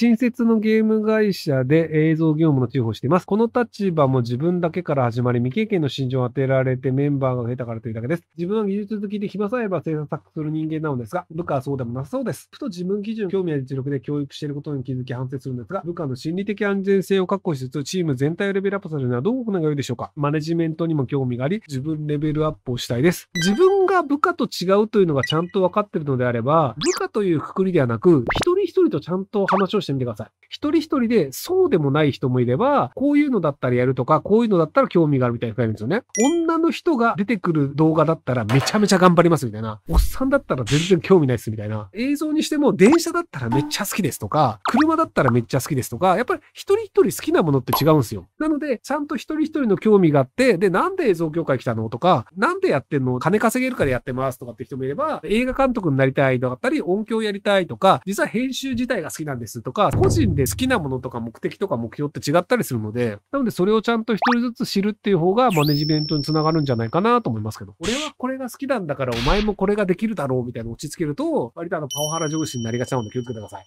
新設のゲーム会社で映像業務の追放しています。この立場も自分だけから始まり、未経験の心情を当てられてメンバーが増えたからというだけです。自分は技術好きで暇さえば制作する人間なのですが、部下はそうでもなさそうです。ふと自分基準、興味や実力で教育していることに気づき反省するんですが、部下の心理的安全性を確保しつつ、チーム全体をレベルアップさせるにはどう行うのが良いでしょうかマネジメントにも興味があり、自分レベルアップをしたいです。自分が部下と違うというのがちゃんと分かってるのであれば、部下というくくりではなく、一人一人とちゃんと話をしてみてください。一人一人で、そうでもない人もいれば、こういうのだったらやるとか、こういうのだったら興味があるみたいな人がいるんですよね。女の人が出てくる動画だったらめちゃめちゃ頑張りますみたいな。おっさんだったら全然興味ないですみたいな。映像にしても、電車だったらめっちゃ好きですとか、車だったらめっちゃ好きですとか、やっぱり一人一人好きなものって違うんですよ。なので、ちゃんと一人一人の興味があって、で、なんで映像業界来たのとか、なんでやってんの金稼げるからやってますとかって人もいれば、映画監督になりたいだったり、音響やりたいとか、実は編集習自体が好きなんですとか、個人で好きなものとか目的とか目標って違ったりするので、なのでそれをちゃんと一人ずつ知るっていう方がマネジメントにつながるんじゃないかなと思いますけど、俺はこれが好きなんだからお前もこれができるだろうみたいな落ち着けると、割とあのパワハラ上司になりがちなので気をつけてください。